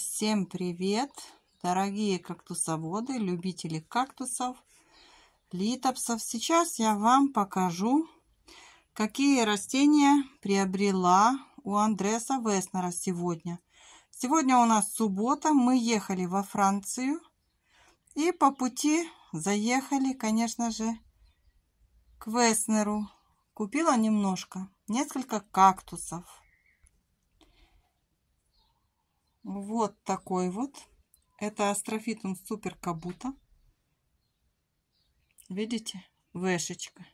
Всем привет, дорогие кактусоводы, любители кактусов, литопсов. Сейчас я вам покажу, какие растения приобрела у Андреса Веснера сегодня. Сегодня у нас суббота, мы ехали во Францию и по пути заехали, конечно же, к Веснеру. Купила немножко, несколько кактусов. Вот такой вот. Это астрофитум супер кабута. Видите? Вешечка.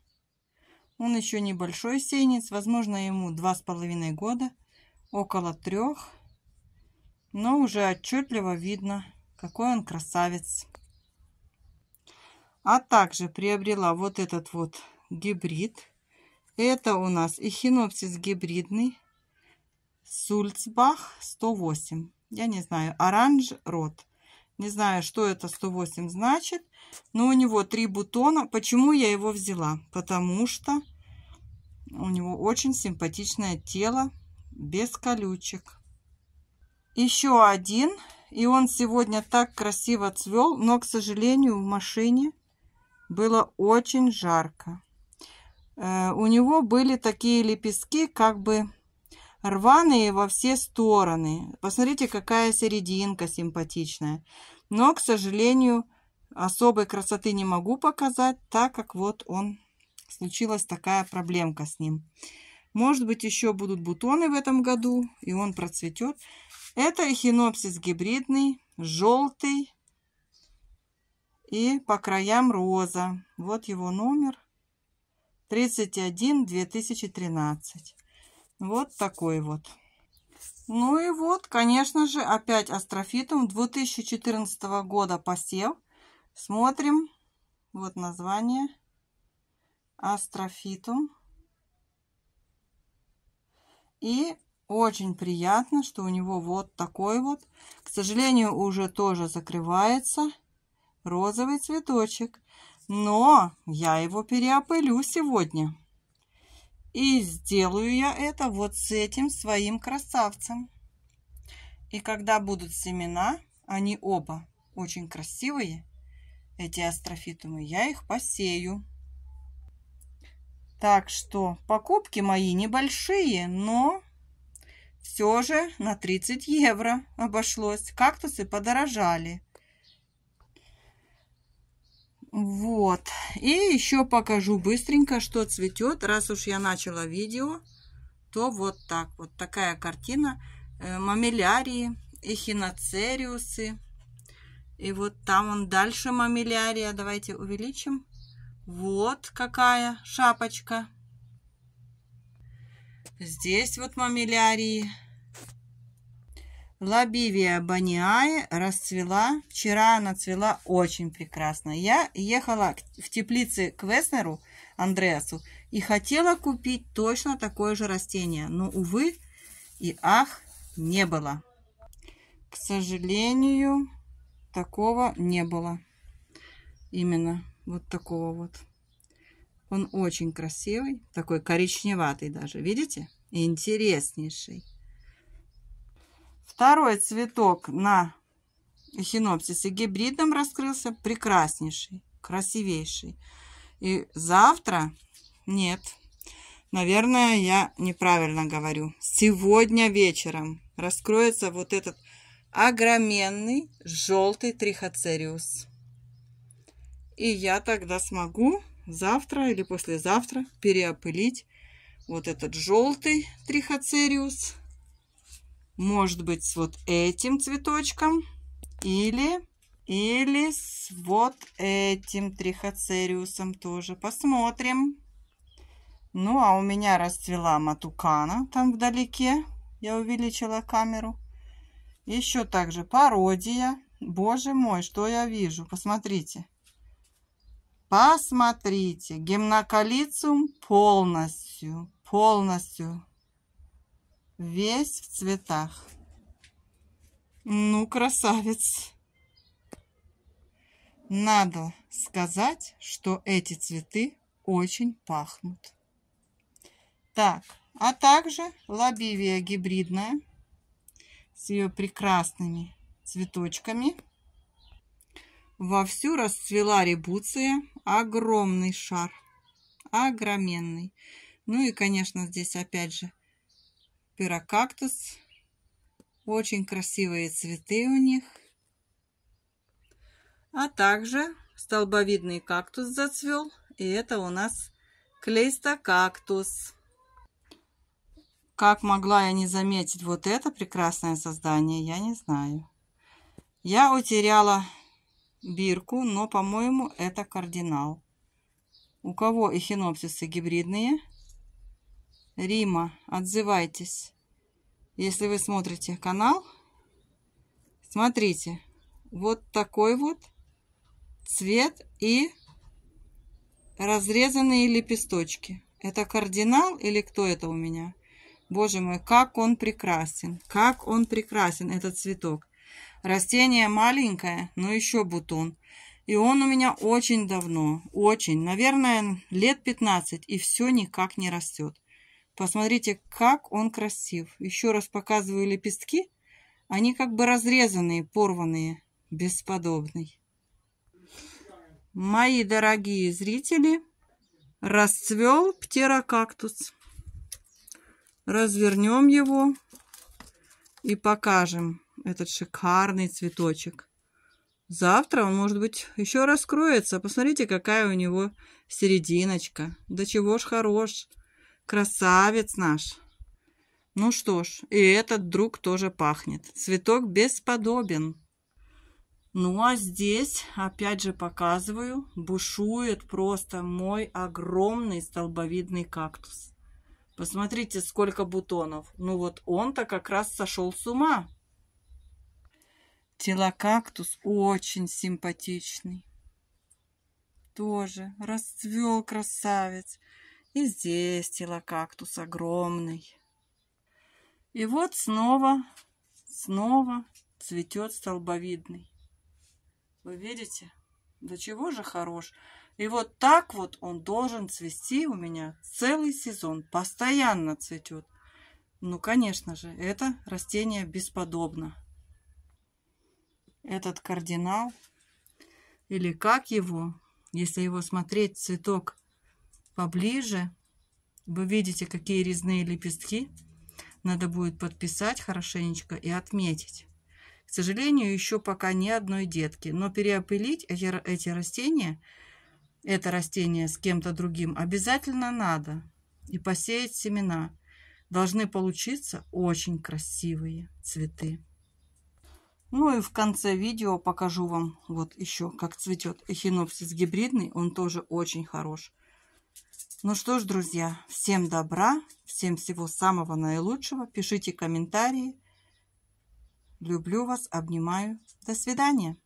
Он еще небольшой сенец. Возможно, ему два с половиной года. Около трех. Но уже отчетливо видно, какой он красавец. А также приобрела вот этот вот гибрид. Это у нас эхинопсис гибридный. Сульцбах 108. Я не знаю. Оранж рот. Не знаю, что это 108 значит. Но у него три бутона. Почему я его взяла? Потому что у него очень симпатичное тело. Без колючек. Еще один. И он сегодня так красиво цвел. Но, к сожалению, в машине было очень жарко. Э, у него были такие лепестки, как бы рваные во все стороны. Посмотрите, какая серединка симпатичная. Но, к сожалению, особой красоты не могу показать, так как вот он случилась такая проблемка с ним. Может быть, еще будут бутоны в этом году, и он процветет. Это эхинопсис гибридный, желтый и по краям роза. Вот его номер 31 2013. Вот такой вот. Ну и вот, конечно же, опять астрофитум 2014 года посев. Смотрим. Вот название. Астрофитум. И очень приятно, что у него вот такой вот. К сожалению, уже тоже закрывается розовый цветочек. Но я его переопылю сегодня. И сделаю я это вот с этим своим красавцем. И когда будут семена, они оба очень красивые, эти астрофитумы, я их посею. Так что покупки мои небольшие, но все же на 30 евро обошлось. Кактусы подорожали. Вот. И еще покажу быстренько, что цветет. Раз уж я начала видео, то вот так. Вот такая картина. Э, мамилярии, эхиноцериусы. И вот там он дальше мамиллярия. Давайте увеличим. Вот какая шапочка. Здесь вот мамиллярии. Лабивия баниае расцвела. Вчера она цвела очень прекрасно. Я ехала в теплице к Веснеру, Андреасу, и хотела купить точно такое же растение. Но, увы и ах, не было. К сожалению, такого не было. Именно вот такого вот. Он очень красивый, такой коричневатый даже, видите? Интереснейший. Второй цветок на эхинопсисе гибридном раскрылся. Прекраснейший, красивейший. И завтра... Нет, наверное, я неправильно говорю. Сегодня вечером раскроется вот этот огроменный желтый трихоцериус. И я тогда смогу завтра или послезавтра переопылить вот этот желтый трихоцериус может быть, с вот этим цветочком или, или с вот этим трихоцериусом тоже. Посмотрим. Ну, а у меня расцвела матукана там вдалеке. Я увеличила камеру. Еще также пародия. Боже мой, что я вижу? Посмотрите. Посмотрите. Гимнокалициум полностью, полностью Весь в цветах. Ну, красавец. Надо сказать, что эти цветы очень пахнут. Так, а также лобивия гибридная с ее прекрасными цветочками. Вовсю расцвела ребуция. Огромный шар. Огроменный. Ну и, конечно, здесь опять же пирокактус. Очень красивые цветы у них. А также столбовидный кактус зацвел. И это у нас клейстокактус. Как могла я не заметить вот это прекрасное создание, я не знаю. Я утеряла бирку, но, по-моему, это кардинал. У кого эхинопсисы гибридные – Рима, отзывайтесь. Если вы смотрите канал, смотрите, вот такой вот цвет и разрезанные лепесточки. Это кардинал или кто это у меня? Боже мой, как он прекрасен! Как он прекрасен, этот цветок! Растение маленькое, но еще бутон. И он у меня очень давно, очень, наверное, лет 15, и все никак не растет. Посмотрите, как он красив. Еще раз показываю лепестки. Они как бы разрезанные, порванные. Бесподобный. Мои дорогие зрители, расцвел птерокактус. Развернем его и покажем этот шикарный цветочек. Завтра он, может быть, еще раскроется. Посмотрите, какая у него серединочка. Да чего ж хорош. Красавец наш! Ну что ж, и этот друг тоже пахнет. Цветок бесподобен. Ну а здесь, опять же показываю, бушует просто мой огромный столбовидный кактус. Посмотрите, сколько бутонов. Ну вот он-то как раз сошел с ума. Телокактус очень симпатичный. Тоже расцвел красавец. И здесь телокактус огромный. И вот снова, снова цветет столбовидный. Вы видите? До чего же хорош. И вот так вот он должен цвести у меня целый сезон. Постоянно цветет. Ну, конечно же, это растение бесподобно. Этот кардинал, или как его, если его смотреть, цветок поближе. Вы видите, какие резные лепестки. Надо будет подписать хорошенечко и отметить. К сожалению, еще пока ни одной детки. Но переопылить эти, эти растения, это растение с кем-то другим, обязательно надо. И посеять семена. Должны получиться очень красивые цветы. Ну и в конце видео покажу вам вот еще, как цветет эхинопсис гибридный. Он тоже очень хорош. Ну что ж, друзья, всем добра, всем всего самого наилучшего. Пишите комментарии. Люблю вас, обнимаю. До свидания.